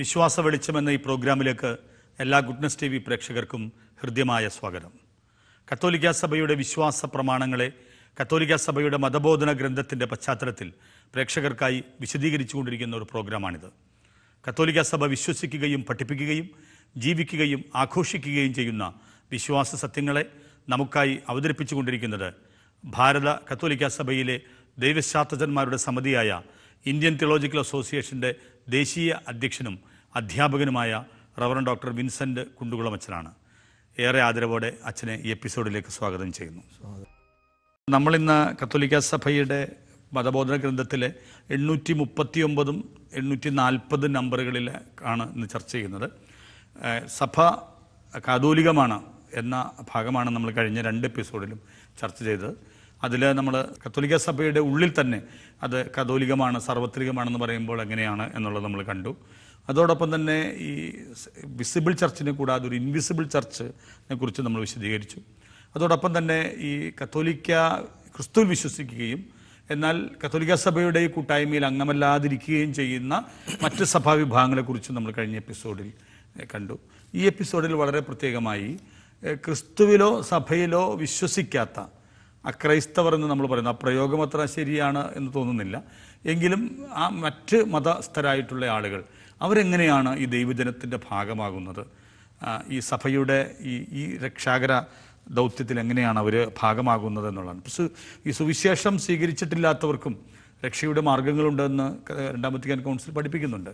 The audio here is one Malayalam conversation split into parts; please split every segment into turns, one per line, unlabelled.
വിശ്വാസ വെളിച്ചമെന്ന ഈ പ്രോഗ്രാമിലേക്ക് എല്ലാ ഗുഡ്നസ് ടി വി പ്രേക്ഷകർക്കും ഹൃദ്യമായ സ്വാഗതം കത്തോലിക്ക സഭയുടെ വിശ്വാസ പ്രമാണങ്ങളെ കത്തോലിക്ക സഭയുടെ മതബോധന ഗ്രന്ഥത്തിൻ്റെ പശ്ചാത്തലത്തിൽ പ്രേക്ഷകർക്കായി വിശദീകരിച്ചു കൊണ്ടിരിക്കുന്ന ഒരു പ്രോഗ്രാമാണിത് കത്തോലിക്ക സഭ വിശ്വസിക്കുകയും പഠിപ്പിക്കുകയും ജീവിക്കുകയും ആഘോഷിക്കുകയും ചെയ്യുന്ന വിശ്വാസ സത്യങ്ങളെ നമുക്കായി അവതരിപ്പിച്ചുകൊണ്ടിരിക്കുന്നത് ഭാരത കത്തോലിക്ക സഭയിലെ ദൈവശാസ്ത്രജ്ഞന്മാരുടെ സമിതിയായ ഇന്ത്യൻ തിയോളജിക്കൽ അസോസിയേഷൻ്റെ ദേശീയ അധ്യക്ഷനും അധ്യാപകനുമായ റവറൻ ഡോക്ടർ വിൻസെൻ്റ് കുണ്ടുകുളമച്ചനാണ് ഏറെ ആദരവോടെ അച്ഛനെ ഈ എപ്പിസോഡിലേക്ക് സ്വാഗതം ചെയ്യുന്നു നമ്മളിന്ന് കത്തോലിക്ക സഭയുടെ മതബോധന ഗ്രന്ഥത്തിലെ എണ്ണൂറ്റി മുപ്പത്തി ഒമ്പതും എണ്ണൂറ്റി നാൽപ്പത് നമ്പറുകളിൽ ആണ് ഇന്ന് ചർച്ച ചെയ്യുന്നത് സഭ കാതോലികമാണ് എന്ന ഭാഗമാണ് നമ്മൾ കഴിഞ്ഞ രണ്ട് എപ്പിസോഡിലും ചർച്ച ചെയ്തത് അതിൽ നമ്മൾ കത്തോലിക്ക സഭയുടെ ഉള്ളിൽ തന്നെ അത് കത്തോലികമാണ് സാർവത്രികമാണെന്ന് പറയുമ്പോൾ എങ്ങനെയാണ് എന്നുള്ളത് നമ്മൾ കണ്ടു അതോടൊപ്പം തന്നെ ഈ വിസിബിൾ ചർച്ചിനെ കൂടാതെ ഒരു ഇൻവിസിബിൾ ചർച്ചിനെ കുറിച്ച് നമ്മൾ വിശദീകരിച്ചു അതോടൊപ്പം തന്നെ ഈ കത്തോലിക്ക ക്രിസ്തുവിൽ വിശ്വസിക്കുകയും എന്നാൽ കത്തോലിക്ക സഭയുടെ ഈ കൂട്ടായ്മയിൽ അംഗമല്ലാതിരിക്കുകയും ചെയ്യുന്ന മറ്റ് സഭാവിഭാഗങ്ങളെക്കുറിച്ച് നമ്മൾ കഴിഞ്ഞ എപ്പിസോഡിൽ കണ്ടു ഈ എപ്പിസോഡിൽ വളരെ പ്രത്യേകമായി ക്രിസ്തുവിലോ സഭയിലോ വിശ്വസിക്കാത്ത അക്രൈസ്തവർ എന്ന് നമ്മൾ പറയുന്നു ആ പ്രയോഗം അത്ര ശരിയാണ് എന്ന് തോന്നുന്നില്ല എങ്കിലും ആ മറ്റ് മതസ്ഥരായിട്ടുള്ള ആളുകൾ അവരെങ്ങനെയാണ് ഈ ദൈവജനത്തിൻ്റെ ഭാഗമാകുന്നത് ഈ സഭയുടെ ഈ ഈ രക്ഷാകര ദൗത്യത്തിൽ എങ്ങനെയാണ് അവർ ഭാഗമാകുന്നത് എന്നുള്ളതാണ് ഈ സുവിശേഷം സ്വീകരിച്ചിട്ടില്ലാത്തവർക്കും രക്ഷയുടെ മാർഗങ്ങളുണ്ടെന്ന് രണ്ടാമത്തെ വത്തിക്കാൻ കൗൺസിൽ പഠിപ്പിക്കുന്നുണ്ട്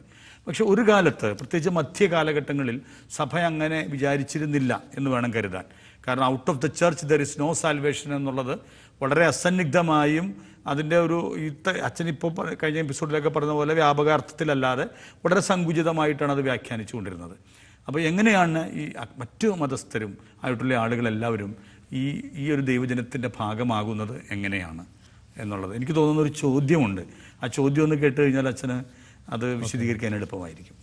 പക്ഷെ ഒരു കാലത്ത് പ്രത്യേകിച്ച് മധ്യകാലഘട്ടങ്ങളിൽ സഭ അങ്ങനെ വിചാരിച്ചിരുന്നില്ല എന്ന് വേണം കരുതാൻ കാരണം out of the church there is no salvation എന്നുള്ളത് വളരെ അസന്നിഗ്ധമായും അതിൻ്റെ ഒരു ഇത്ത അച്ഛനിപ്പോൾ കഴിഞ്ഞ എപ്പിസോഡിലൊക്കെ പറഞ്ഞ പോലെ വ്യാപകാർത്ഥത്തിലല്ലാതെ വളരെ സങ്കുചിതമായിട്ടാണ് അത് വ്യാഖ്യാനിച്ചു കൊണ്ടിരുന്നത് അപ്പോൾ എങ്ങനെയാണ് ഈ മറ്റു മതസ്ഥരും ആയിട്ടുള്ള ആളുകളെല്ലാവരും ഈ ഈ ഒരു ദൈവജനത്തിൻ്റെ ഭാഗമാകുന്നത് എങ്ങനെയാണ് എന്നുള്ളത് എനിക്ക് തോന്നുന്ന ഒരു ചോദ്യമുണ്ട് ആ ചോദ്യം ഒന്ന് കേട്ട് കഴിഞ്ഞാൽ അച്ഛന് അത് വിശദീകരിക്കാൻ എളുപ്പമായിരിക്കും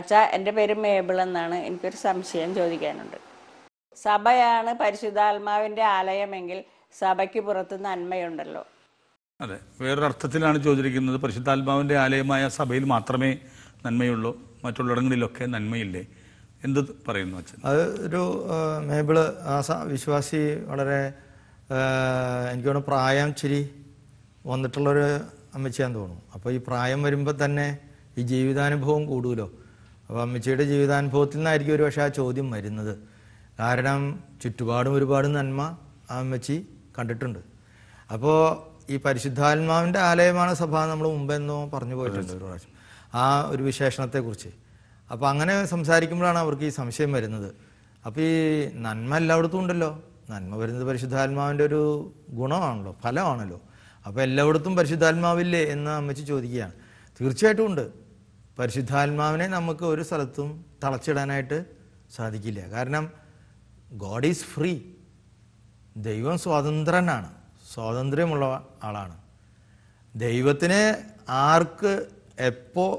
അച്ഛാ എൻ്റെ പേര് മേബിൾ എന്നാണ് എനിക്കൊരു സംശയം ചോദിക്കാനുണ്ട് സഭയാണ് പരിശുദ്ധാത്മാവിന്റെ ആലയമെങ്കിൽ സഭയ്ക്ക് പുറത്ത് നന്മയുണ്ടല്ലോ
അതെ വേറൊരർത്ഥത്തിലാണ് ചോദിച്ചിരിക്കുന്നത് പരിശുദ്ധാത്മാവിന്റെ ആലയമായ സഭയിൽ മാത്രമേ നന്മയുള്ളൂ മറ്റുള്ളിടങ്ങളിലൊക്കെ നന്മയില്ലേ എന്ത് പറയുന്നു അച്ഛൻ
അത് ഒരു മേബിള് ആ വിശ്വാസി വളരെ എനിക്ക് തോന്നുന്നു പ്രായം ചിരി വന്നിട്ടുള്ളൊരു അമ്മച്ചിയാന്ന് തോന്നുന്നു അപ്പോൾ ഈ പ്രായം വരുമ്പോൾ തന്നെ ഈ ജീവിതാനുഭവം കൂടുമല്ലോ അപ്പോൾ അമ്മച്ചിയുടെ ജീവിതാനുഭവത്തിൽ നിന്നായിരിക്കും ഒരു പക്ഷേ ആ ചോദ്യം വരുന്നത് കാരണം ചുറ്റുപാടും ഒരുപാട് നന്മ അമ്മച്ചി കണ്ടിട്ടുണ്ട് അപ്പോൾ ഈ പരിശുദ്ധാത്മാവിൻ്റെ ആലയമാണ് സഭ നമ്മൾ മുമ്പെന്നോ പറഞ്ഞു പോയിട്ടുണ്ട് ഒരു പ്രാവശ്യം ആ ഒരു വിശേഷണത്തെക്കുറിച്ച് അപ്പോൾ അങ്ങനെ സംസാരിക്കുമ്പോഴാണ് അവർക്ക് ഈ സംശയം വരുന്നത് അപ്പോൾ ഈ നന്മ എല്ലായിടത്തും ഉണ്ടല്ലോ നന്മ വരുന്നത് പരിശുദ്ധാത്മാവിൻ്റെ ഒരു ഗുണമാണല്ലോ ഫലമാണല്ലോ അപ്പോൾ എല്ലായിടത്തും പരിശുദ്ധാത്മാവില്ലേ എന്ന് അമ്മച്ചി ചോദിക്കുകയാണ് തീർച്ചയായിട്ടും ഉണ്ട് പരിശുദ്ധാത്മാവിനെ നമുക്ക് ഒരു സ്ഥലത്തും തളച്ചിടാനായിട്ട് സാധിക്കില്ല കാരണം ഗോഡ് ഈസ് ഫ്രീ ദൈവം സ്വതന്ത്രനാണ് സ്വാതന്ത്ര്യമുള്ള ആളാണ് ദൈവത്തിനെ ആർക്ക് എപ്പോൾ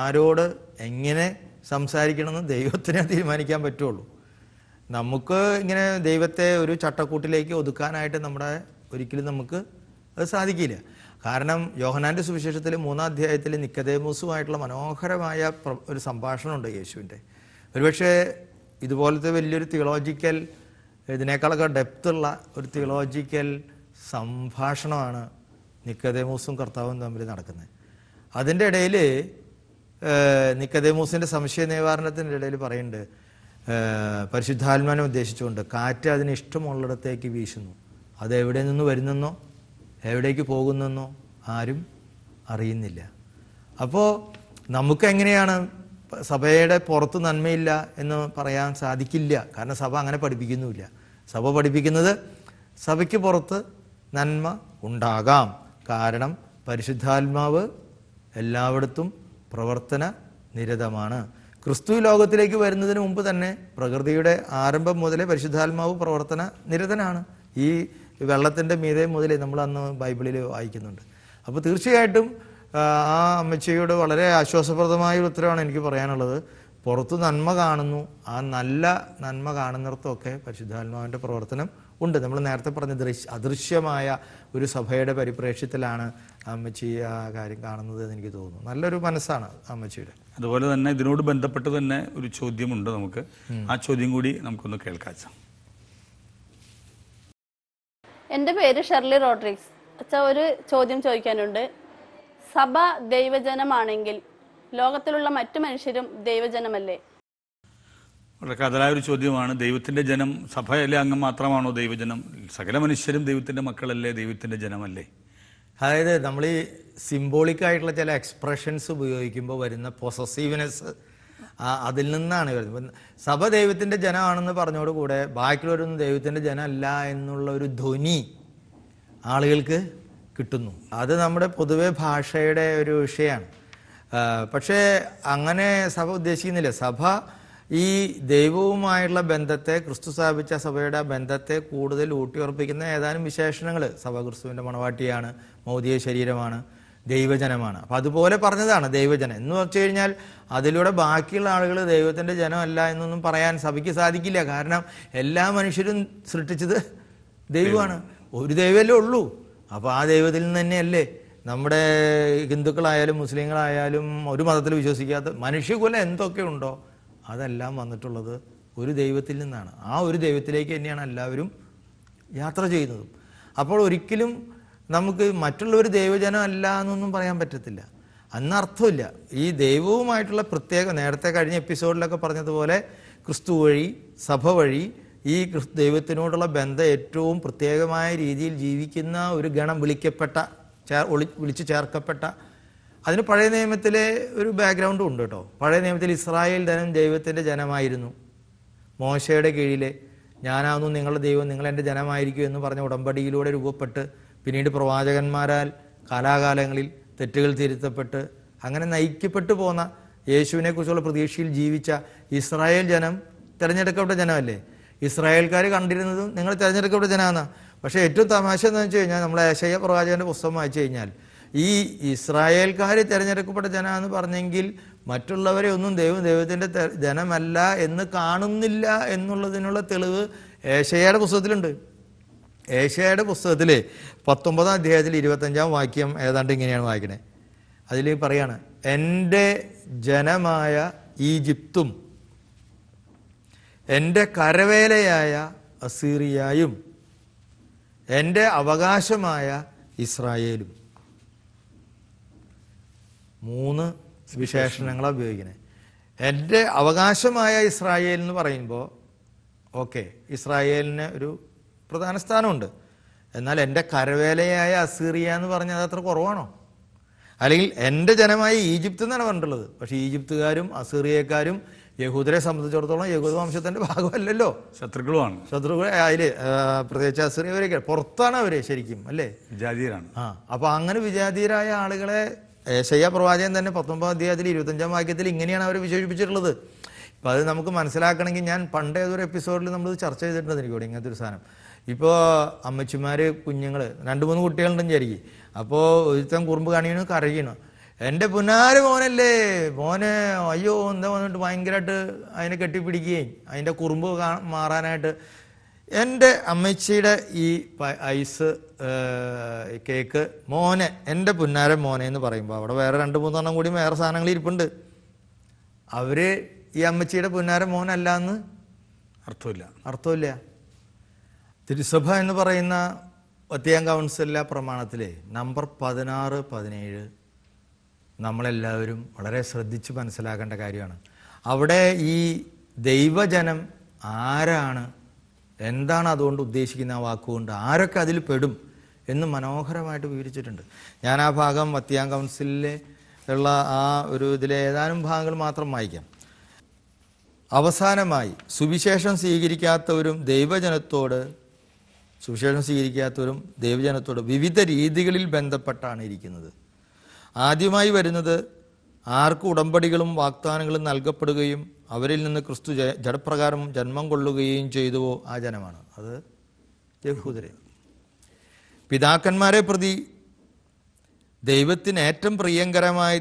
ആരോട് എങ്ങനെ സംസാരിക്കണമെന്ന് ദൈവത്തിനെ തീരുമാനിക്കാൻ പറ്റുള്ളൂ നമുക്ക് ഇങ്ങനെ ദൈവത്തെ ഒരു ചട്ടക്കൂട്ടിലേക്ക് ഒതുക്കാനായിട്ട് നമ്മുടെ ഒരിക്കലും നമുക്ക് അത് സാധിക്കില്ല കാരണം യോഹനാൻ്റെ സുവിശേഷത്തിൽ മൂന്നാം അധ്യായത്തിൽ നിക്കതേമൂസുമായിട്ടുള്ള മനോഹരമായ ഒരു സംഭാഷണമുണ്ട് യേശുവിൻ്റെ ഒരുപക്ഷെ ഇതുപോലത്തെ വലിയൊരു തിയോളജിക്കൽ ഇതിനേക്കാളൊക്കെ ഡെപ്തുള്ള ഒരു തിയോളജിക്കൽ സംഭാഷണമാണ് നിക്കതേമൂസും കർത്താവും തമ്മിൽ നടക്കുന്നത് അതിൻ്റെ ഇടയിൽ നിക്കതേമൂസിൻ്റെ സംശയ നിവാരണത്തിൻ്റെ ഇടയിൽ പറയുന്നുണ്ട് പരിശുദ്ധാത്മാനെ ഉദ്ദേശിച്ചുകൊണ്ട് കാറ്റ് അതിന് ഇഷ്ടമുള്ളിടത്തേക്ക് വീശുന്നു അത് എവിടെ നിന്ന് വരുന്നെന്നോ എവിടേക്ക് പോകുന്നെന്നോ ആരും അറിയുന്നില്ല അപ്പോൾ നമുക്കെങ്ങനെയാണ് സഭയുടെ പുറത്ത് നന്മയില്ല എന്ന് പറയാൻ സാധിക്കില്ല കാരണം സഭ അങ്ങനെ പഠിപ്പിക്കുന്നുമില്ല സഭ പഠിപ്പിക്കുന്നത് സഭയ്ക്ക് പുറത്ത് നന്മ ഉണ്ടാകാം കാരണം പരിശുദ്ധാത്മാവ് എല്ലായിടത്തും പ്രവർത്തന നിരതമാണ് ക്രിസ്തു ലോകത്തിലേക്ക് വരുന്നതിന് മുമ്പ് തന്നെ പ്രകൃതിയുടെ ആരംഭം മുതലേ പരിശുദ്ധാത്മാവ് പ്രവർത്തന നിരതനാണ് ഈ വെള്ളത്തിൻ്റെ മീതെ മുതലേ നമ്മൾ അന്ന് ബൈബിളിൽ വായിക്കുന്നുണ്ട് അപ്പോൾ തീർച്ചയായിട്ടും ആ അമ്മച്ചിയോട് വളരെ ആശ്വാസപ്രദമായ ഒരു ഉത്തരവാണ് എനിക്ക് പറയാനുള്ളത് പുറത്ത് നന്മ കാണുന്നു ആ നല്ല നന്മ കാണുന്നിടത്തൊക്കെ പരിശുദ്ധാത്മാവിൻ്റെ പ്രവർത്തനം ഉണ്ട് നമ്മൾ നേരത്തെ പറഞ്ഞ ദൃശ്യ അദൃശ്യമായ ഒരു സഭയുടെ പരിപ്രേക്ഷ്യത്തിലാണ് അമ്മച്ചി ആ കാര്യം കാണുന്നത് എന്ന് എനിക്ക് തോന്നുന്നു നല്ലൊരു മനസ്സാണ് അമ്മച്ചിയുടെ
അതുപോലെ തന്നെ ഇതിനോട് ബന്ധപ്പെട്ട് തന്നെ ഒരു ചോദ്യമുണ്ട് നമുക്ക് ആ ചോദ്യം കൂടി നമുക്കൊന്ന് കേൾക്കാം
എൻ്റെ പേര് ഷെർലി റോഡ്രിക്സ് അച്ഛ ഒരു ചോദ്യം ചോദിക്കാനുണ്ട് സഭ ദൈവജനമാണെങ്കിൽ ലോകത്തിലുള്ള മറ്റു മനുഷ്യരും ദൈവജനമല്ലേ
വളരെ കഥലായ ഒരു ചോദ്യമാണ് ദൈവത്തിന്റെ ജനം സഭയിലെ അംഗം മാത്രമാണോ ദൈവജനം സകല മനുഷ്യരും ദൈവത്തിന്റെ മക്കളല്ലേ ദൈവത്തിന്റെ
ജനമല്ലേ അതായത് നമ്മൾ ഈ സിംബോളിക് ആയിട്ടുള്ള ചില എക്സ്പ്രഷൻസ് ഉപയോഗിക്കുമ്പോൾ വരുന്ന പൊസസീവ്നെസ് അതിൽ നിന്നാണ് വരുന്നത് സഭ ദൈവത്തിൻ്റെ ജനമാണെന്ന് പറഞ്ഞോടുകൂടെ ബാക്കിയുള്ളവരൊന്നും ദൈവത്തിൻ്റെ ജനമല്ല എന്നുള്ള ഒരു ധ്വനി ആളുകൾക്ക് കിട്ടുന്നു അത് നമ്മുടെ പൊതുവെ ഭാഷയുടെ ഒരു വിഷയമാണ് പക്ഷേ അങ്ങനെ സഭ ഉദ്ദേശിക്കുന്നില്ല സഭ ഈ ദൈവവുമായുള്ള ബന്ധത്തെ ക്രിസ്തു സ്ഥാപിച്ച സഭയുടെ ബന്ധത്തെ കൂടുതൽ ഊട്ടിയുറപ്പിക്കുന്ന ഏതാനും വിശേഷണങ്ങൾ സഭ ക്രിസ്തുവിൻ്റെ മണവാട്ടിയാണ് മൗതിക ശരീരമാണ് ദൈവജനമാണ് അപ്പം അതുപോലെ പറഞ്ഞതാണ് ദൈവജനം എന്ന് വെച്ച് കഴിഞ്ഞാൽ അതിലൂടെ ബാക്കിയുള്ള ആളുകൾ ദൈവത്തിൻ്റെ ജനമല്ല എന്നൊന്നും പറയാൻ സഭയ്ക്ക് സാധിക്കില്ല കാരണം എല്ലാ മനുഷ്യരും സൃഷ്ടിച്ചത് ദൈവമാണ് ഒരു ദൈവമല്ലേ ഉള്ളൂ അപ്പോൾ ആ ദൈവത്തിൽ നിന്ന് തന്നെയല്ലേ നമ്മുടെ ഹിന്ദുക്കളായാലും മുസ്ലിങ്ങളായാലും ഒരു മതത്തിൽ വിശ്വസിക്കാത്ത മനുഷ്യകുലം എന്തൊക്കെ ഉണ്ടോ അതെല്ലാം വന്നിട്ടുള്ളത് ഒരു ദൈവത്തിൽ നിന്നാണ് ആ ഒരു ദൈവത്തിലേക്ക് തന്നെയാണ് എല്ലാവരും യാത്ര ചെയ്യുന്നതും അപ്പോൾ ഒരിക്കലും നമുക്ക് മറ്റുള്ളവർ ദൈവജനം അല്ല എന്നൊന്നും പറയാൻ പറ്റത്തില്ല അന്നർത്ഥമില്ല ഈ ദൈവവുമായിട്ടുള്ള പ്രത്യേക നേരത്തെ കഴിഞ്ഞ എപ്പിസോഡിലൊക്കെ പറഞ്ഞതുപോലെ ക്രിസ്തു വഴി സഭ വഴി ഈ ദൈവത്തിനോടുള്ള ബന്ധം ഏറ്റവും പ്രത്യേകമായ രീതിയിൽ ജീവിക്കുന്ന ഒരു ഗണം വിളിക്കപ്പെട്ട ചേർ വിളിച്ചു ചേർക്കപ്പെട്ട അതിന് പഴയ നിയമത്തിലെ ഒരു ബാക്ക്ഗ്രൗണ്ടും ഉണ്ട് കേട്ടോ പഴയ നിയമത്തിൽ ഇസ്രായേൽ ധനം ദൈവത്തിൻ്റെ ജനമായിരുന്നു മോശയുടെ കീഴിൽ ഞാനാവുന്നു നിങ്ങളുടെ ദൈവം നിങ്ങൾ ജനമായിരിക്കും എന്ന് പറഞ്ഞ ഉടമ്പടിയിലൂടെ രൂപപ്പെട്ട് പിന്നീട് പ്രവാചകന്മാരാൽ കാലാകാലങ്ങളിൽ തെറ്റുകൾ തിരുത്തപ്പെട്ട് അങ്ങനെ നയിക്കപ്പെട്ടു പോന്ന യേശുവിനെക്കുറിച്ചുള്ള പ്രതീക്ഷയിൽ ജീവിച്ച ഇസ്രായേൽ ജനം തിരഞ്ഞെടുക്കപ്പെട്ട ജനമല്ലേ ഇസ്രായേൽക്കാർ കണ്ടിരുന്നത് നിങ്ങൾ തിരഞ്ഞെടുക്കപ്പെട്ട ജനാന്ന് പക്ഷേ ഏറ്റവും തമാശ എന്ന് വെച്ച് കഴിഞ്ഞാൽ നമ്മൾ ഏശയ പ്രവാചകൻ്റെ പുസ്തകം വായിച്ചു കഴിഞ്ഞാൽ ഈ ഇസ്രായേൽക്കാർ തിരഞ്ഞെടുക്കപ്പെട്ട ജന എന്ന് പറഞ്ഞെങ്കിൽ മറ്റുള്ളവരെ ഒന്നും ദൈവം ദൈവത്തിൻ്റെ ജനമല്ല എന്ന് കാണുന്നില്ല എന്നുള്ളതിനുള്ള തെളിവ് ഏഷയുടെ പുസ്തകത്തിലുണ്ട് ഏഷ്യയുടെ പുസ്തകത്തിൽ പത്തൊമ്പതാം അധ്യായത്തിൽ ഇരുപത്തഞ്ചാം വാക്യം ഏതാണ്ട് ഇങ്ങനെയാണ് വായിക്കണേ അതിൽ പറയാണ് എൻ്റെ ജനമായ ഈജിപ്തും എൻ്റെ കരവേലയായ അസീറിയായും എൻ്റെ അവകാശമായ ഇസ്രായേലും മൂന്ന് വിശേഷണങ്ങളാണ് ഉപയോഗിക്കുന്നത് എൻ്റെ അവകാശമായ ഇസ്രായേൽ എന്ന് പറയുമ്പോൾ ഓക്കെ ഇസ്രായേലിന് ഒരു പ്രധാന സ്ഥാനമുണ്ട് എന്നാൽ എൻ്റെ കരവേലയായ അസീറിയ എന്ന് പറഞ്ഞാൽ അതത്ര കുറവാണോ അല്ലെങ്കിൽ എൻ്റെ ജനമായ ഈജിപ്ത് എന്നാണ് പറഞ്ഞിട്ടുള്ളത് പക്ഷേ ഈജിപ്തുകാരും അസീറിയക്കാരും യഹൂദരെ സംബന്ധിച്ചിടത്തോളം യഹൂദ വംശത്തിന്റെ ഭാഗമല്ലല്ലോ ശത്രുക്കളുമാണ് ശത്രുക്കളെ അതില് പ്രത്യേകിച്ച് അസ്രീയവരൊക്കെ പുറത്താണ് അവര് ശരിക്കും അല്ലേ വിജാതീയരാണ് ആ അപ്പൊ അങ്ങനെ വിജാതീയരായ ആളുകളെ ഏശയ്യ പ്രവാചകൻ തന്നെ പത്തൊമ്പതാം അധ്യായത്തിൽ ഇരുപത്തഞ്ചാം വാക്യത്തിൽ ഇങ്ങനെയാണ് അവർ വിശേഷിപ്പിച്ചിട്ടുള്ളത് ഇപ്പൊ അത് നമുക്ക് മനസ്സിലാക്കണമെങ്കിൽ ഞാൻ പണ്ട് ഏതൊരു എപ്പിസോഡിൽ നമ്മൾ ചർച്ച ചെയ്തിട്ടുണ്ട് എനിക്കോട് ഇങ്ങനത്തെ ഒരു സാധനം ഇപ്പോൾ അമ്മച്ചിമാർ കുഞ്ഞുങ്ങൾ രണ്ട് മൂന്ന് കുട്ടികളുണ്ടെന്ന് വിചാരിക്കും അപ്പോൾ ഒരുത്തൻ കുറുമ്പ് കാണിയണു കരയണം എന്റെ പുനാര് മോനല്ലേ മോന് അയ്യോ എന്താ വന്നിട്ട് ഭയങ്കരമായിട്ട് അതിനെ കെട്ടിപ്പിടിക്കുകയും അതിന്റെ കുറുമ്പ് മാറാനായിട്ട് എൻ്റെ അമ്മച്ചിയുടെ ഈ ഐസ് കേക്ക് മോനെ എൻ്റെ പുന്നാരൻ മോനെ എന്ന് പറയുമ്പോൾ അവിടെ വേറെ രണ്ട് മൂന്നെണ്ണം കൂടി വേറെ സാധനങ്ങൾ ഇരിപ്പുണ്ട് അവർ ഈ അമ്മച്ചിയുടെ പുന്നാരൻ മോനല്ല എന്ന് അർത്ഥമില്ല അർത്ഥമില്ല തിരുസഭ എന്ന് പറയുന്ന വത്തിയാൻ കൗൺസിലെ പ്രമാണത്തിലെ നമ്പർ പതിനാറ് പതിനേഴ് നമ്മളെല്ലാവരും വളരെ ശ്രദ്ധിച്ച് മനസ്സിലാക്കേണ്ട കാര്യമാണ് അവിടെ ഈ ദൈവജനം ആരാണ് എന്താണ് അതുകൊണ്ട് ഉദ്ദേശിക്കുന്ന ആ വാക്കുകൊണ്ട് ആരൊക്കെ അതിൽ പെടും എന്ന് മനോഹരമായിട്ട് വിവരിച്ചിട്ടുണ്ട് ഞാൻ ആ ഭാഗം വത്തിയാൻ കൗൺസിലിലെ ഉള്ള ആ ഒരു ഇതിലെ ഏതാനും ഭാഗങ്ങൾ മാത്രം വായിക്കാം അവസാനമായി സുവിശേഷം സ്വീകരിക്കാത്തവരും ദൈവജനത്തോട് സുവിശേഷം സ്വീകരിക്കാത്തവരും ദൈവജനത്തോട് വിവിധ രീതികളിൽ ബന്ധപ്പെട്ടാണ് ഇരിക്കുന്നത് ആദ്യമായി വരുന്നത് ആർക്ക് ഉടമ്പടികളും വാഗ്ദാനങ്ങളും നൽകപ്പെടുകയും അവരിൽ നിന്ന് ക്രിസ്തു ജഡപ്രകാരം ജന്മം കൊള്ളുകയും ചെയ്തുവോ ആ ജനമാണ് അത് യഹൂദരെ പിതാക്കന്മാരെ പ്രതി ദൈവത്തിന് ഏറ്റവും പ്രിയങ്കരമായി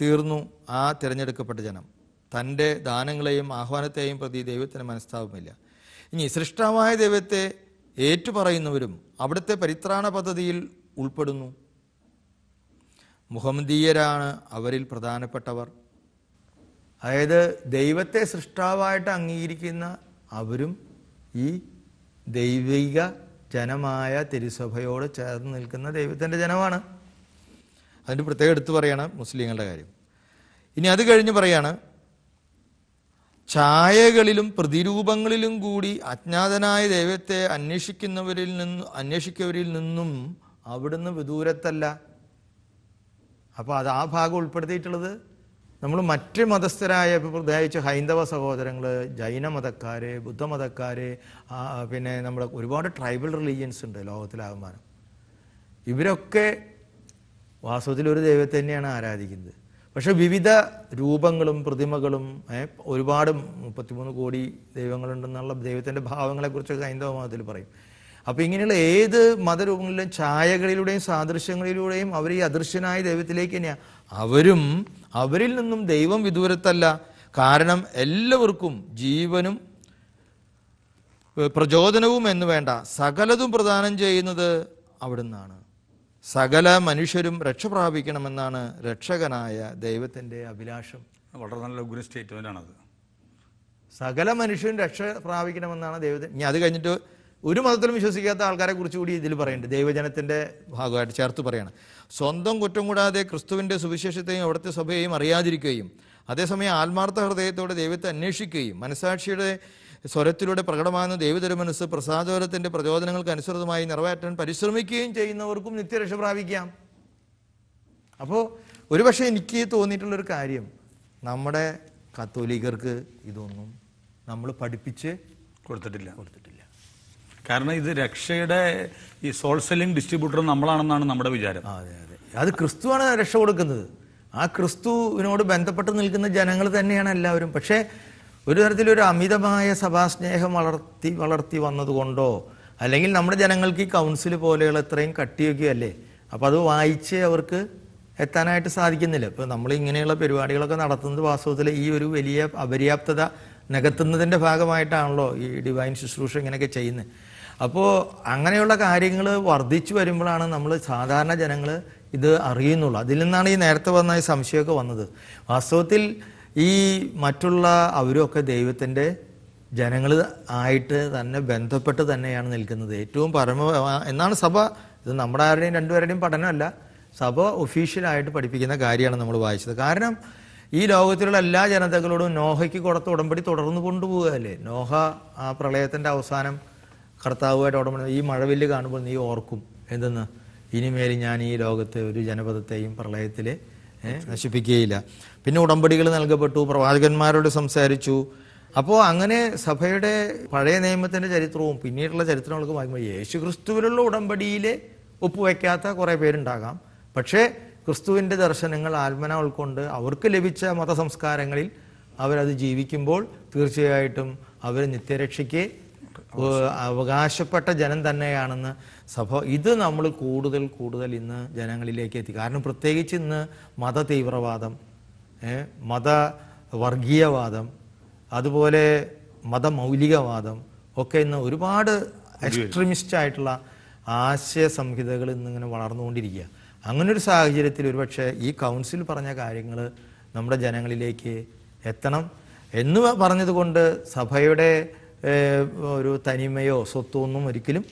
തീർന്നു ആ തിരഞ്ഞെടുക്കപ്പെട്ട ജനം തൻ്റെ ദാനങ്ങളെയും ആഹ്വാനത്തെയും പ്രതി ദൈവത്തിന് മനസ്താവുമില്ല ഇനി സൃഷ്ടാവായ ദൈവത്തെ ഏറ്റുപറയുന്നവരും അവിടുത്തെ പരിത്രാണ പദ്ധതിയിൽ ഉൾപ്പെടുന്നു മുഹമ്മദീയരാണ് അവരിൽ പ്രധാനപ്പെട്ടവർ അതായത് ദൈവത്തെ സൃഷ്ടാവായിട്ട് അംഗീകരിക്കുന്ന അവരും ഈ ദൈവിക ജനമായ തിരുസഭയോട് ചേർന്ന് നിൽക്കുന്ന ദൈവത്തിൻ്റെ ജനമാണ് അതിൻ്റെ പ്രത്യേകം എടുത്തു പറയാണ് മുസ്ലിങ്ങളുടെ കാര്യം ഇനി അത് കഴിഞ്ഞ് പറയാണ് ഛായകളിലും പ്രതിരൂപങ്ങളിലും കൂടി അജ്ഞാതനായ ദൈവത്തെ അന്വേഷിക്കുന്നവരിൽ നിന്നും അന്വേഷിക്കവരിൽ നിന്നും അവിടുന്ന് വിദൂരത്തല്ല അപ്പോൾ അത് ആ ഭാഗം ഉൾപ്പെടുത്തിയിട്ടുള്ളത് നമ്മൾ മറ്റ് മതസ്ഥരായ പ്രത്യേകിച്ച് ഹൈന്ദവ സഹോദരങ്ങൾ ജൈന മതക്കാർ ബുദ്ധമതക്കാർ പിന്നെ നമ്മുടെ ഒരുപാട് ട്രൈബൽ റിലീജിയൻസ് ഉണ്ട് ലോകത്തിലാകുമാനം ഇവരൊക്കെ വാസ്തവത്തിൽ ഒരു ദൈവത്തെ തന്നെയാണ് ആരാധിക്കുന്നത് പക്ഷേ വിവിധ രൂപങ്ങളും പ്രതിമകളും ഒരുപാട് മുപ്പത്തിമൂന്ന് കോടി ദൈവങ്ങളുണ്ടെന്നുള്ള ദൈവത്തിൻ്റെ ഭാവങ്ങളെക്കുറിച്ചൊക്കെ ഹൈന്ദവ മതത്തിൽ പറയും അപ്പോൾ ഇങ്ങനെയുള്ള ഏത് മതരൂപങ്ങളിലും ഛായകളിലൂടെയും സാദൃശ്യങ്ങളിലൂടെയും അവർ ഈ അദൃശ്യനായ ദൈവത്തിലേക്ക് തന്നെയാണ് അവരും അവരിൽ നിന്നും ദൈവം വിദൂരത്തല്ല കാരണം എല്ലാവർക്കും ജീവനും പ്രചോദനവും എന്ന് വേണ്ട സകലതും പ്രദാനം ചെയ്യുന്നത് അവിടുന്നാണ് സകല മനുഷ്യരും രക്ഷ പ്രാപിക്കണമെന്നാണ് രക്ഷകനായ ദൈവത്തിൻ്റെ അഭിലാഷം വളരെ നല്ല ഗുരു സ്റ്റേറ്റ്മെൻ്റ് ആണത് സകല മനുഷ്യരും രക്ഷ പ്രാപിക്കണമെന്നാണ് ദൈവത്തിൻ്റെ ഇനി അത് കഴിഞ്ഞിട്ട് ഒരു മതത്തിലും വിശ്വസിക്കാത്ത ആൾക്കാരെ കുറിച്ച് കൂടി ഇതിൽ പറയുന്നുണ്ട് ദൈവജനത്തിൻ്റെ ഭാഗമായിട്ട് ചേർത്ത് പറയണം സ്വന്തം കുറ്റം കൂടാതെ ക്രിസ്തുവിൻ്റെ സുവിശേഷത്തെയും അവിടുത്തെ സഭയെയും അറിയാതിരിക്കുകയും അതേസമയം ആത്മാർത്ഥ ഹൃദയത്തോടെ ദൈവത്തെ അന്വേഷിക്കുകയും മനസാക്ഷിയുടെ സ്വരത്തിലൂടെ പ്രകടമാകുന്ന ദൈവതര മനസ്സ് പ്രസാദോരത്തിൻ്റെ പ്രചോദനങ്ങൾക്ക് അനുസൃതമായി നിറവേറ്റാൻ പരിശ്രമിക്കുകയും ചെയ്യുന്നവർക്കും നിത്യരക്ഷ പ്രാപിക്കാം അപ്പോൾ ഒരുപക്ഷെ എനിക്ക് തോന്നിയിട്ടുള്ളൊരു കാര്യം നമ്മുടെ കത്തോലിക്കർക്ക് ഇതൊന്നും നമ്മൾ പഠിപ്പിച്ച് കൊടുത്തിട്ടില്ല കൊടുത്തിട്ടില്ല കാരണം ഇത് രക്ഷയുടെ ഈ സോൾ സെല്ലിംഗ് ഡിസ്ട്രിബ്യൂട്ടർ നമ്മളാണെന്നാണ് നമ്മുടെ വിചാരം അതെ അതെ അത് ക്രിസ്തുവാണ് രക്ഷ കൊടുക്കുന്നത് ആ ക്രിസ്തുവിനോട് ബന്ധപ്പെട്ട് നിൽക്കുന്ന ജനങ്ങൾ തന്നെയാണ് എല്ലാവരും പക്ഷേ ഒരു തരത്തിലൊരു അമിതമായ സഭാസ്നേഹം വളർത്തി വളർത്തി വന്നതുകൊണ്ടോ അല്ലെങ്കിൽ നമ്മുടെ ജനങ്ങൾക്ക് ഈ കൗൺസിൽ പോലെയുള്ള ഇത്രയും കട്ടിയൊക്കെയല്ലേ അപ്പോൾ അത് വായിച്ച് അവർക്ക് എത്താനായിട്ട് സാധിക്കുന്നില്ല ഇപ്പോൾ നമ്മൾ ഇങ്ങനെയുള്ള പരിപാടികളൊക്കെ നടത്തുന്നത് വാസ്തവത്തിൽ ഈ ഒരു വലിയ അപര്യാപ്തത നികത്തുന്നതിൻ്റെ ഭാഗമായിട്ടാണല്ലോ ഈ ഡിവൈൻ ശുശ്രൂഷ ഇങ്ങനെയൊക്കെ ചെയ്യുന്നത് അപ്പോൾ അങ്ങനെയുള്ള കാര്യങ്ങൾ വർദ്ധിച്ചു വരുമ്പോഴാണ് നമ്മൾ സാധാരണ ജനങ്ങൾ ഇത് അറിയുന്നുള്ളൂ അതിൽ നിന്നാണ് ഈ നേരത്തെ വന്ന ഈ സംശയമൊക്കെ വന്നത് വാസ്തവത്തിൽ ഈ മറ്റുള്ള അവരുമൊക്കെ ദൈവത്തിൻ്റെ ജനങ്ങൾ ആയിട്ട് തന്നെ ബന്ധപ്പെട്ട് തന്നെയാണ് നിൽക്കുന്നത് ഏറ്റവും പരമ എന്നാണ് സഭ ഇത് നമ്മുടെ ആരുടെയും രണ്ടുപേരുടെയും പഠനമല്ല സഭ ഒഫീഷ്യലായിട്ട് പഠിപ്പിക്കുന്ന കാര്യമാണ് നമ്മൾ വായിച്ചത് കാരണം ഈ ലോകത്തിലുള്ള എല്ലാ ജനതകളോടും നോഹയ്ക്ക് കൊടുത്ത ഉടമ്പടി തുടർന്ന് കൊണ്ടുപോകുകയല്ലേ നോഹ ആ പ്രളയത്തിൻ്റെ അവസാനം കർത്താവുമായിട്ട് ഓടം ഈ മഴവില്ല് കാണുമ്പോൾ നീ ഓർക്കും എന്തെന്ന് ഇനിമേൽ ഞാൻ ഈ ലോകത്തെ ഒരു ജനപദത്തെയും പ്രളയത്തിൽ നശിപ്പിക്കുകയില്ല പിന്നെ ഉടമ്പടികൾ നൽകപ്പെട്ടു പ്രവാചകന്മാരോട് സംസാരിച്ചു അപ്പോൾ അങ്ങനെ സഭയുടെ പഴയ നിയമത്തിൻ്റെ ചരിത്രവും പിന്നീടുള്ള ചരിത്രങ്ങളൊക്കെ വായിക്കുമ്പോൾ യേശു ക്രിസ്തുവിലുള്ള ഉടമ്പടിയിൽ ഒപ്പുവയ്ക്കാത്ത കുറേ പേരുണ്ടാകാം പക്ഷേ ക്രിസ്തുവിൻ്റെ ദർശനങ്ങൾ ആത്മന ഉൾക്കൊണ്ട് അവർക്ക് ലഭിച്ച മതസംസ്കാരങ്ങളിൽ അവരത് ജീവിക്കുമ്പോൾ തീർച്ചയായിട്ടും അവർ നിത്യരക്ഷയ്ക്ക് അവകാശപ്പെട്ട ജനം തന്നെയാണെന്ന് സഭ ഇത് നമ്മൾ കൂടുതൽ കൂടുതൽ ഇന്ന് ജനങ്ങളിലേക്ക് എത്തി കാരണം പ്രത്യേകിച്ച് ഇന്ന് മത തീവ്രവാദം മത വർഗീയവാദം അതുപോലെ മതമൗലികവാദം ഒക്കെ ഇന്ന് ഒരുപാട് എക്സ്ട്രീമിസ്റ്റ് ആയിട്ടുള്ള ആശയ സംഹിതകൾ ഇന്നിങ്ങനെ വളർന്നുകൊണ്ടിരിക്കുക അങ്ങനെ ഒരു സാഹചര്യത്തിൽ ഒരുപക്ഷെ ഈ കൗൺസിൽ പറഞ്ഞ കാര്യങ്ങൾ നമ്മുടെ ജനങ്ങളിലേക്ക് എത്തണം എന്ന് പറഞ്ഞതുകൊണ്ട് സഭയുടെ ഒരു തനിമയോ സ്വത്തോ ഒന്നും ഒരിക്കലും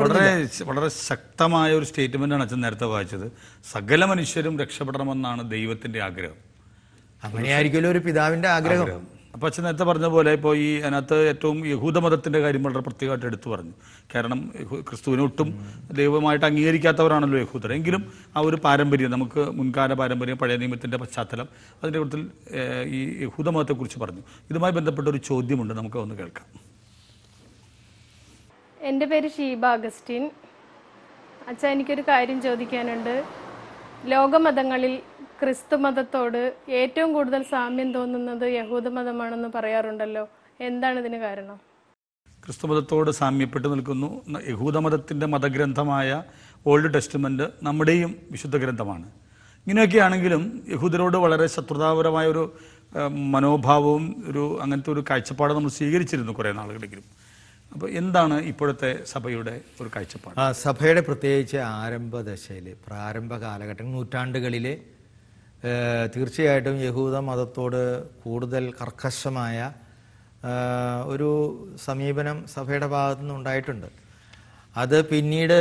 വളരെ വളരെ ശക്തമായ
ഒരു സ്റ്റേറ്റ്മെന്റാണ് അച്ഛൻ നേരത്തെ വായിച്ചത് സകല മനുഷ്യരും രക്ഷപ്പെടണമെന്നാണ് ദൈവത്തിന്റെ ആഗ്രഹം അങ്ങനെയായിരിക്കുമല്ലോ
ഒരു പിതാവിന്റെ ആഗ്രഹം
അപ്പച്ച അച്ഛൻ നേരത്തെ പറഞ്ഞതുപോലെ ഇപ്പോൾ ഈ അതിനകത്ത് ഏറ്റവും യഹൂദമതത്തിൻ്റെ കാര്യം വളരെ പ്രത്യേകമായിട്ട് എടുത്തു പറഞ്ഞു കാരണം ക്രിസ്തുവിനെ ഒട്ടും ദൈവമായിട്ട് അംഗീകരിക്കാത്തവരാണല്ലോ യഹൂദർ എങ്കിലും ആ ഒരു പാരമ്പര്യം നമുക്ക് മുൻകാല പാരമ്പര്യം പഴയ നിയമത്തിൻ്റെ പശ്ചാത്തലം അതിൻ്റെ കൂട്ടത്തിൽ ഈ യഹൂദമതത്തെക്കുറിച്ച് പറഞ്ഞു ഇതുമായി ബന്ധപ്പെട്ട ഒരു ചോദ്യമുണ്ട് നമുക്ക് ഒന്ന് കേൾക്കാം
എൻ്റെ പേര് ഷീബ അഗസ്റ്റിൻ അച്ഛാ എനിക്കൊരു കാര്യം ചോദിക്കാനുണ്ട് ലോകമതങ്ങളിൽ ക്രിസ്തുമതത്തോട് ഏറ്റവും കൂടുതൽ സാമ്യം തോന്നുന്നത് യഹൂദമതമാണെന്ന് പറയാറുണ്ടല്ലോ എന്താണ് ഇതിന് കാരണം
ക്രിസ്തുമതത്തോട് സാമ്യപ്പെട്ടു നിൽക്കുന്നു മതത്തിൻ്റെ മതഗ്രന്ഥമായ ഓൾഡ് ടെസ്റ്റ്മെൻറ്റ് നമ്മുടെയും വിശുദ്ധ ഗ്രന്ഥമാണ് ഇങ്ങനെയൊക്കെയാണെങ്കിലും യഹൂദരോട് വളരെ ശത്രുതാപരമായ ഒരു മനോഭാവവും ഒരു അങ്ങനത്തെ ഒരു കാഴ്ചപ്പാട് നമ്മൾ സ്വീകരിച്ചിരുന്നു കുറേ നാളുകളെങ്കിലും അപ്പോൾ എന്താണ് ഇപ്പോഴത്തെ സഭയുടെ ഒരു കാഴ്ചപ്പാട്
ആ സഭയുടെ പ്രത്യേകിച്ച് ആരംഭ ദശയിൽ പ്രാരംഭ കാലഘട്ടം നൂറ്റാണ്ടുകളിലെ തീർച്ചയായിട്ടും യഹൂദ മതത്തോട് കൂടുതൽ കർക്കശമായ ഒരു സമീപനം സഭയുടെ ഭാഗത്തു നിന്ന് ഉണ്ടായിട്ടുണ്ട് അത് പിന്നീട്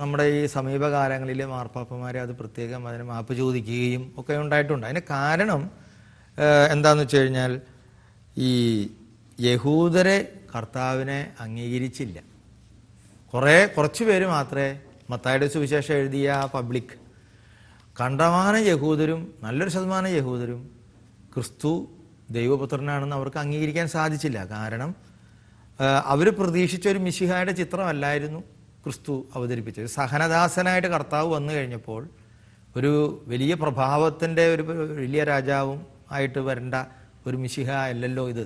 നമ്മുടെ ഈ സമീപകാലങ്ങളിൽ മാർപ്പാപ്പമാരെ അത് പ്രത്യേകം അതിന് മാപ്പ് ചോദിക്കുകയും ഒക്കെ ഉണ്ടായിട്ടുണ്ട് അതിന് കാരണം എന്താണെന്ന് വെച്ച് കഴിഞ്ഞാൽ ഈ യഹൂദരെ കർത്താവിനെ അംഗീകരിച്ചില്ല കുറേ കുറച്ച് പേര് മാത്രമേ മത്തായുടെ സുവിശേഷം എഴുതിയ പബ്ലിക് കണ്ടമാന യഹൂദരും നല്ലൊരു ശതമാനം യഹൂദരും ക്രിസ്തു ദൈവപുത്രനാണെന്ന് അവർക്ക് അംഗീകരിക്കാൻ സാധിച്ചില്ല കാരണം അവർ പ്രതീക്ഷിച്ച ഒരു മിശിഹായുടെ ചിത്രമല്ലായിരുന്നു ക്രിസ്തു അവതരിപ്പിച്ചത് സഹനദാസനായിട്ട് കർത്താവ് വന്നു കഴിഞ്ഞപ്പോൾ ഒരു വലിയ പ്രഭാവത്തിൻ്റെ ഒരു വലിയ രാജാവും ആയിട്ട് വരേണ്ട ഒരു മിശിഹ അല്ലല്ലോ ഇത്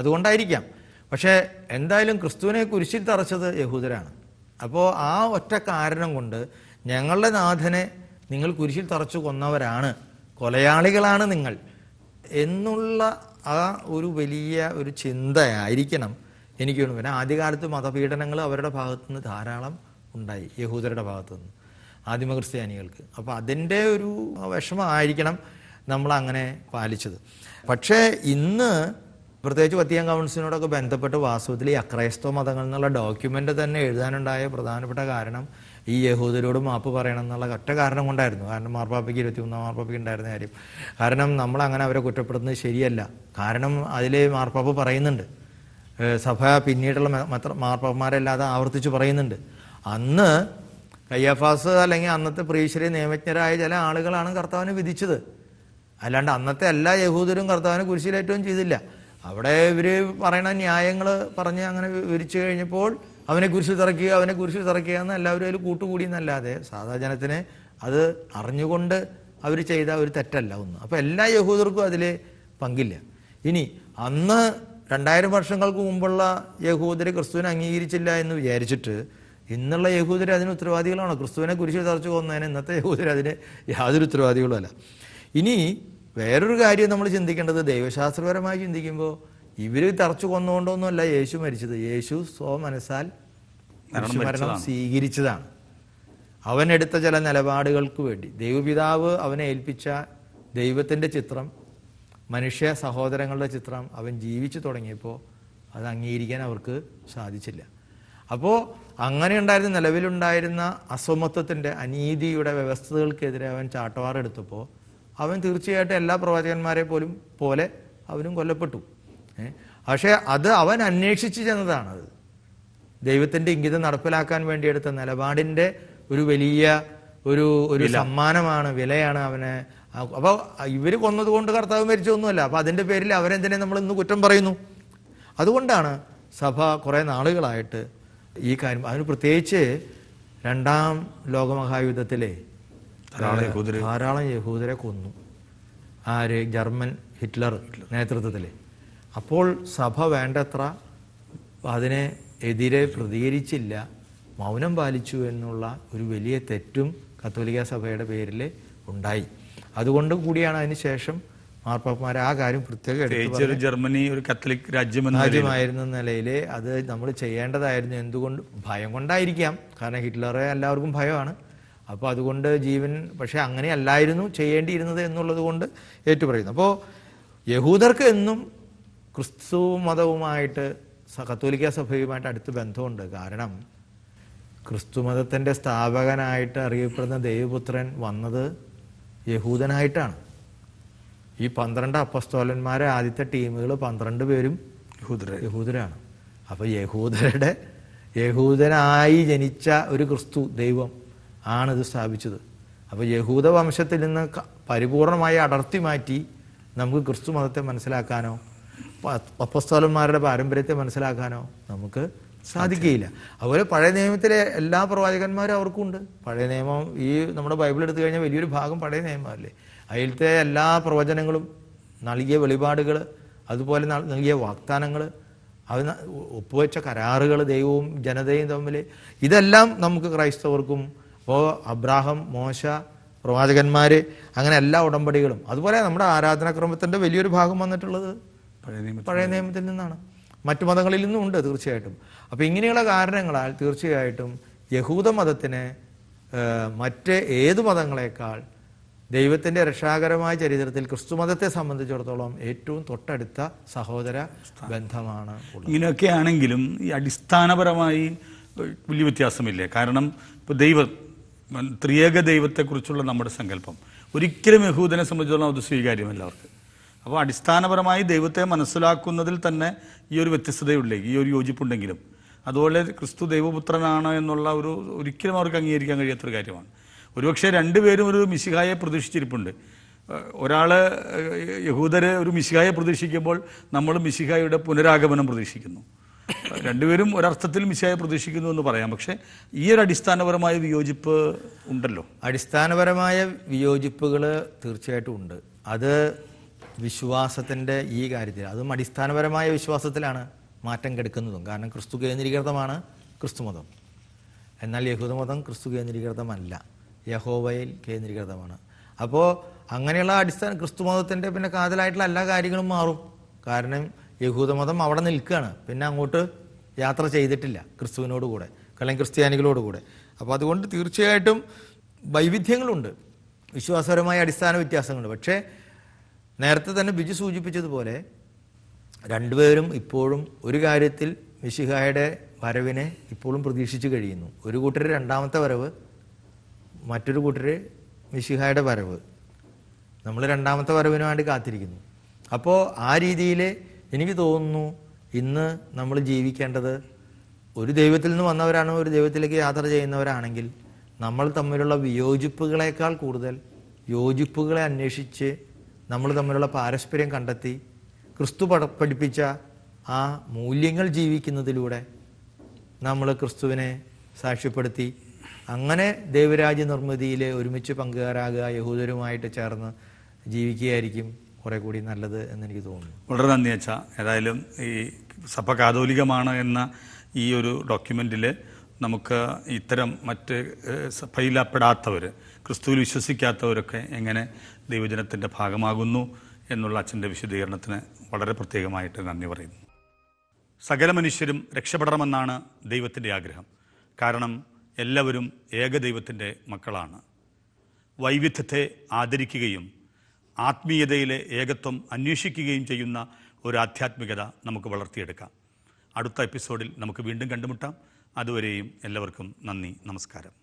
അതുകൊണ്ടായിരിക്കാം പക്ഷേ എന്തായാലും ക്രിസ്തുവിനെ കുരിശിൽ തറച്ചത് യഹൂദരാണ് അപ്പോൾ ആ ഒറ്റ കാരണം കൊണ്ട് ഞങ്ങളുടെ നാഥനെ നിങ്ങൾ കുരിശിൽ തറച്ചു കൊന്നവരാണ് കൊലയാളികളാണ് നിങ്ങൾ എന്നുള്ള ആ ഒരു വലിയ ഒരു ചിന്തയായിരിക്കണം എനിക്ക് വേണം പിന്നെ ആദ്യകാലത്ത് മതപീഡനങ്ങൾ അവരുടെ ഭാഗത്തുനിന്ന് ധാരാളം ഉണ്ടായി യഹൂദരുടെ ഭാഗത്തുനിന്ന് ആദിമ ക്രിസ്ത്യാനികൾക്ക് അപ്പോൾ അതിൻ്റെ ഒരു വിഷമമായിരിക്കണം നമ്മൾ അങ്ങനെ പാലിച്ചത് പക്ഷേ ഇന്ന് പ്രത്യേകിച്ച് വത്തിയാൻ കൗൺസിലിനോടൊക്കെ ബന്ധപ്പെട്ട് വാസ്തവത്തിൽ ഈ അക്രൈസ്തവ മതങ്ങൾ എന്നുള്ള ഡോക്യുമെൻ്റ് തന്നെ എഴുതാനുണ്ടായ പ്രധാനപ്പെട്ട കാരണം ഈ യഹൂദരോട് മാപ്പ് പറയണം എന്നുള്ള ഒറ്റ കാരണം കൊണ്ടായിരുന്നു കാരണം മാർപ്പാപ്പയ്ക്ക് ഇരുപത്തിമൂന്നാം മാർപ്പാപ്പയ്ക്ക് ഉണ്ടായിരുന്ന കാര്യം കാരണം നമ്മൾ അങ്ങനെ അവരെ കുറ്റപ്പെടുത്തുന്നത് ശരിയല്ല കാരണം അതിൽ മാർപ്പാപ്പ് പറയുന്നുണ്ട് സഭ പിന്നീടുള്ള മാത്ര മാർപ്പാപ്പന്മാരല്ലാതെ ആവർത്തിച്ച് പറയുന്നുണ്ട് അന്ന് കയ്യഫാസ് അല്ലെങ്കിൽ അന്നത്തെ പ്രീശ്വരി നിയമജ്ഞരായ ചില ആളുകളാണ് കർത്താവിനെ വിധിച്ചത് അല്ലാണ്ട് അന്നത്തെ എല്ലാ യഹൂദരും കർത്താവിനെ കുരിശിലേറ്റവും ചെയ്തില്ല അവിടെ ഇവർ പറയണ ന്യായങ്ങൾ പറഞ്ഞ് അങ്ങനെ വിവരിച്ചു കഴിഞ്ഞപ്പോൾ അവനെ കുരിശ് തിറക്കുക അവനെ കുരിശ് തിറക്കുക എന്ന് എല്ലാവരും അതിൽ കൂട്ടുകൂടി എന്നല്ലാതെ സാധാ ജനത്തിന് അത് അറിഞ്ഞുകൊണ്ട് അവർ ചെയ്ത ഒരു തെറ്റല്ല ഒന്ന് അപ്പോൾ എല്ലാ യഹൂദർക്കും അതിൽ പങ്കില്ല ഇനി അന്ന് രണ്ടായിരം വർഷങ്ങൾക്ക് മുമ്പുള്ള യഹൂദരെ ക്രിസ്തുവിനെ അംഗീകരിച്ചില്ല എന്ന് വിചാരിച്ചിട്ട് ഇന്നുള്ള യഹൂദർ അതിന് ഉത്തരവാദികളാണ് ക്രിസ്തുവിനെ കുരിശിൽ തറച്ചു പോകുന്നതിന് ഇന്നത്തെ യഹൂദർ അതിന് യാതൊരു അല്ല ഇനി വേറൊരു കാര്യം നമ്മൾ ചിന്തിക്കേണ്ടത് ദൈവശാസ്ത്രപരമായി ചിന്തിക്കുമ്പോൾ ഇവർ തറച്ചു കൊന്നുകൊണ്ടൊന്നുമല്ല യേശു മരിച്ചത് യേശു സ്വമനസാൽ മനസ്സാൽ മരണം സ്വീകരിച്ചതാണ് അവൻ എടുത്ത ചില നിലപാടുകൾക്ക് വേണ്ടി ദൈവപിതാവ് അവനെ ഏൽപ്പിച്ച ദൈവത്തിൻ്റെ ചിത്രം മനുഷ്യ സഹോദരങ്ങളുടെ ചിത്രം അവൻ ജീവിച്ചു തുടങ്ങിയപ്പോൾ അത് അംഗീകരിക്കാൻ അവർക്ക് സാധിച്ചില്ല അപ്പോൾ അങ്ങനെ ഉണ്ടായിരുന്ന നിലവിലുണ്ടായിരുന്ന അസമത്വത്തിൻ്റെ അനീതിയുടെ വ്യവസ്ഥകൾക്കെതിരെ അവൻ ചാട്ടവാറെടുത്തപ്പോൾ അവൻ തീർച്ചയായിട്ടും എല്ലാ പ്രവാചകന്മാരെ പോലും പോലെ അവനും കൊല്ലപ്പെട്ടു പക്ഷേ അത് അവൻ അന്വേഷിച്ച് ചെന്നതാണത് ദൈവത്തിൻ്റെ ഇംഗിതം നടപ്പിലാക്കാൻ വേണ്ടി എടുത്ത നിലപാടിൻ്റെ ഒരു വലിയ ഒരു ഒരു സമ്മാനമാണ് വിലയാണ് അവന് അപ്പോൾ ഇവർ കൊന്നത് കൊണ്ട് കർത്താവ് മരിച്ചൊന്നുമല്ല അപ്പോൾ അതിൻ്റെ പേരിൽ അവരെന്തിനെ നമ്മൾ ഇന്ന് കുറ്റം പറയുന്നു അതുകൊണ്ടാണ് സഭ കുറേ നാളുകളായിട്ട് ഈ കാര്യം അതിന് പ്രത്യേകിച്ച് രണ്ടാം ലോകമഹായുദ്ധത്തിലെ ധാരാളം യഹൂദരെ കൊന്നു ആര് ജർമ്മൻ ഹിറ്റ്ലർ നേതൃത്വത്തിൽ അപ്പോൾ സഭ വേണ്ടത്ര അതിനെ എതിരെ പ്രതികരിച്ചില്ല മൗനം പാലിച്ചു എന്നുള്ള ഒരു വലിയ തെറ്റും കത്തോലിക്ക സഭയുടെ പേരിൽ ഉണ്ടായി അതുകൊണ്ട് കൂടിയാണ് അതിന് ശേഷം മാർപ്പാപ്പമാർ ആ കാര്യം പ്രത്യേകം ജർമ്മനി ഒരു കത്തലിക് രാജ്യമായിരുന്ന നിലയിൽ അത് നമ്മൾ ചെയ്യേണ്ടതായിരുന്നു എന്തുകൊണ്ട് ഭയം കൊണ്ടായിരിക്കാം കാരണം ഹിറ്റ്ലറെ എല്ലാവർക്കും ഭയമാണ് അപ്പോൾ അതുകൊണ്ട് ജീവൻ പക്ഷേ അങ്ങനെ അല്ലായിരുന്നു ചെയ്യേണ്ടിയിരുന്നത് എന്നുള്ളത് കൊണ്ട് ഏറ്റുപറയുന്നു അപ്പോൾ യഹൂദർക്ക് എന്നും ക്രിസ്തു മതവുമായിട്ട് കത്തോലിക്ക സഭയുമായിട്ട് അടുത്ത് ബന്ധമുണ്ട് കാരണം മതത്തിൻ്റെ സ്ഥാപകനായിട്ട് അറിയപ്പെടുന്ന ദൈവപുത്രൻ വന്നത് യഹൂദനായിട്ടാണ് ഈ പന്ത്രണ്ട് അപ്പസ്തോലന്മാരെ ആദ്യത്തെ ടീമുകൾ പന്ത്രണ്ട് പേരും യഹൂദര യഹൂദരാണ് അപ്പോൾ യഹൂദരുടെ യഹൂദനായി ജനിച്ച ഒരു ക്രിസ്തു ദൈവം ആണിത് സ്ഥാപിച്ചത് അപ്പോൾ യഹൂദ വംശത്തിൽ നിന്ന് പരിപൂർണമായി അടർത്തി മാറ്റി നമുക്ക് ക്രിസ്തു മതത്തെ മനസ്സിലാക്കാനോ അപ്പസ്തോലന്മാരുടെ പാരമ്പര്യത്തെ മനസ്സിലാക്കാനോ നമുക്ക് സാധിക്കുകയില്ല അതുപോലെ പഴയ നിയമത്തിലെ എല്ലാ പ്രവാചകന്മാരും അവർക്കുണ്ട് പഴയ നിയമം ഈ നമ്മുടെ ബൈബിൾ എടുത്തു കഴിഞ്ഞാൽ വലിയൊരു ഭാഗം പഴയ നിയമമല്ലേ അതിലത്തെ എല്ലാ പ്രവചനങ്ങളും നൽകിയ വെളിപാടുകൾ അതുപോലെ നൽകിയ വാഗ്ദാനങ്ങൾ അത് ഒപ്പുവെച്ച കരാറുകൾ ദൈവവും ജനതയും തമ്മിൽ ഇതെല്ലാം നമുക്ക് ക്രൈസ്തവർക്കും അപ്പോൾ അബ്രാഹം മോശ പ്രവാചകന്മാർ അങ്ങനെ എല്ലാ ഉടമ്പടികളും അതുപോലെ നമ്മുടെ ആരാധനാക്രമത്തിൻ്റെ വലിയൊരു ഭാഗം വന്നിട്ടുള്ളത് പഴയ നിയമത്തിൽ നിന്നാണ് മറ്റു മതങ്ങളിൽ നിന്നും ഉണ്ട് തീർച്ചയായിട്ടും അപ്പോൾ ഇങ്ങനെയുള്ള കാരണങ്ങളാൽ തീർച്ചയായിട്ടും യഹൂദ മതത്തിന് മറ്റ് ഏത് മതങ്ങളെക്കാൾ ദൈവത്തിൻ്റെ രക്ഷാകരമായ ചരിത്രത്തിൽ ക്രിസ്തുമതത്തെ സംബന്ധിച്ചിടത്തോളം ഏറ്റവും തൊട്ടടുത്ത സഹോദര ബന്ധമാണ്
ഇങ്ങനെയൊക്കെ ആണെങ്കിലും ഈ അടിസ്ഥാനപരമായി വലിയ വ്യത്യാസമില്ലേ കാരണം ഇപ്പോൾ ദൈവം ത്രിയേക ദൈവത്തെക്കുറിച്ചുള്ള നമ്മുടെ സങ്കല്പം ഒരിക്കലും യഹൂദനെ സംബന്ധിച്ചിടത്തോളം അത് സ്വീകാര്യമല്ല അവർക്ക് അപ്പോൾ അടിസ്ഥാനപരമായി ദൈവത്തെ മനസ്സിലാക്കുന്നതിൽ തന്നെ ഈ ഒരു വ്യത്യസ്തതയുള്ളേ ഈ ഒരു യോജിപ്പുണ്ടെങ്കിലും അതുപോലെ ക്രിസ്തു ദൈവപുത്രനാണ് എന്നുള്ള ഒരു ഒരിക്കലും അവർക്ക് അംഗീകരിക്കാൻ കഴിയാത്തൊരു കാര്യമാണ് ഒരുപക്ഷെ രണ്ടുപേരും ഒരു മിശിഹായെ പ്രതീക്ഷിച്ചിരിപ്പുണ്ട് ഒരാൾ യഹൂദരെ ഒരു മിശിഹായെ പ്രതീക്ഷിക്കുമ്പോൾ നമ്മൾ മിശിഹായുടെ പുനരാഗമനം പ്രതീക്ഷിക്കുന്നു രണ്ടുപേരും ഒരർത്ഥത്തിൽ മിശായ പ്രതീക്ഷിക്കുന്നു എന്ന് പറയാം പക്ഷേ ഈ ഒരു അടിസ്ഥാനപരമായ വിയോജിപ്പ്
ഉണ്ടല്ലോ അടിസ്ഥാനപരമായ വിയോജിപ്പുകൾ തീർച്ചയായിട്ടും ഉണ്ട് അത് വിശ്വാസത്തിൻ്റെ ഈ കാര്യത്തിൽ അതും അടിസ്ഥാനപരമായ വിശ്വാസത്തിലാണ് മാറ്റം കെടുക്കുന്നതും കാരണം ക്രിസ്തു കേന്ദ്രീകൃതമാണ് ക്രിസ്തുമതം എന്നാൽ യഹൂദമതം ക്രിസ്തു കേന്ദ്രീകൃതമല്ല യഹോവയിൽ കേന്ദ്രീകൃതമാണ് അപ്പോൾ അങ്ങനെയുള്ള അടിസ്ഥാന ക്രിസ്തുമതത്തിൻ്റെ പിന്നെ കാതലായിട്ടുള്ള എല്ലാ കാര്യങ്ങളും മാറും കാരണം യഹൂദമതം അവിടെ നിൽക്കുകയാണ് പിന്നെ അങ്ങോട്ട് യാത്ര ചെയ്തിട്ടില്ല ക്രിസ്തുവിനോട് കൂടെ അല്ലെങ്കിൽ ക്രിസ്ത്യാനികളോട് കൂടെ അപ്പോൾ അതുകൊണ്ട് തീർച്ചയായിട്ടും വൈവിധ്യങ്ങളുണ്ട് വിശ്വാസപരമായ അടിസ്ഥാന വ്യത്യാസങ്ങളുണ്ട് പക്ഷേ നേരത്തെ തന്നെ ബിജു സൂചിപ്പിച്ചതുപോലെ രണ്ടുപേരും ഇപ്പോഴും ഒരു കാര്യത്തിൽ മിശിഹായുടെ വരവിനെ ഇപ്പോഴും പ്രതീക്ഷിച്ചു കഴിയുന്നു ഒരു കൂട്ടർ രണ്ടാമത്തെ വരവ് മറ്റൊരു കൂട്ടർ മിശിഹായുടെ വരവ് നമ്മൾ രണ്ടാമത്തെ വരവിന് വേണ്ടി കാത്തിരിക്കുന്നു അപ്പോൾ ആ രീതിയിൽ എനിക്ക് തോന്നുന്നു ഇന്ന് നമ്മൾ ജീവിക്കേണ്ടത് ഒരു ദൈവത്തിൽ നിന്ന് വന്നവരാണ് ഒരു ദൈവത്തിലേക്ക് യാത്ര ചെയ്യുന്നവരാണെങ്കിൽ നമ്മൾ തമ്മിലുള്ള വിയോജിപ്പുകളേക്കാൾ കൂടുതൽ യോജിപ്പുകളെ അന്വേഷിച്ച് നമ്മൾ തമ്മിലുള്ള പാരസ്പര്യം കണ്ടെത്തി ക്രിസ്തു പഠിപ്പിച്ച ആ മൂല്യങ്ങൾ ജീവിക്കുന്നതിലൂടെ നമ്മൾ ക്രിസ്തുവിനെ സാക്ഷ്യപ്പെടുത്തി അങ്ങനെ ദൈവരാജ്യ നിർമ്മിതിയിൽ ഒരുമിച്ച് പങ്കുകാരാകുക യഹൂദരുമായിട്ട് ചേർന്ന് ജീവിക്കുകയായിരിക്കും കുറെ കൂടി നല്ലത് എന്നെനിക്ക് തോന്നുന്നു
വളരെ നന്ദി അച്ഛാ ഏതായാലും ഈ സഭ കാതോലികമാണ് എന്ന ഈ ഒരു ഡോക്യുമെൻറ്റിൽ നമുക്ക് ഇത്തരം മറ്റ് സഭയിലപ്പെടാത്തവർ ക്രിസ്തുവിൽ വിശ്വസിക്കാത്തവരൊക്കെ എങ്ങനെ ദൈവജനത്തിൻ്റെ ഭാഗമാകുന്നു എന്നുള്ള അച്ഛൻ്റെ വിശദീകരണത്തിന് വളരെ പ്രത്യേകമായിട്ട് നന്ദി പറയുന്നു സകല മനുഷ്യരും രക്ഷപ്പെടണമെന്നാണ് ദൈവത്തിൻ്റെ ആഗ്രഹം കാരണം എല്ലാവരും ഏകദൈവത്തിൻ്റെ മക്കളാണ് വൈവിധ്യത്തെ ആദരിക്കുകയും ആത്മീയതയിലെ ഏകത്വം അന്വേഷിക്കുകയും ചെയ്യുന്ന ഒരു ആധ്യാത്മികത നമുക്ക് വളർത്തിയെടുക്കാം അടുത്ത എപ്പിസോഡിൽ നമുക്ക് വീണ്ടും കണ്ടുമുട്ടാം അതുവരെയും എല്ലാവർക്കും നന്ദി നമസ്കാരം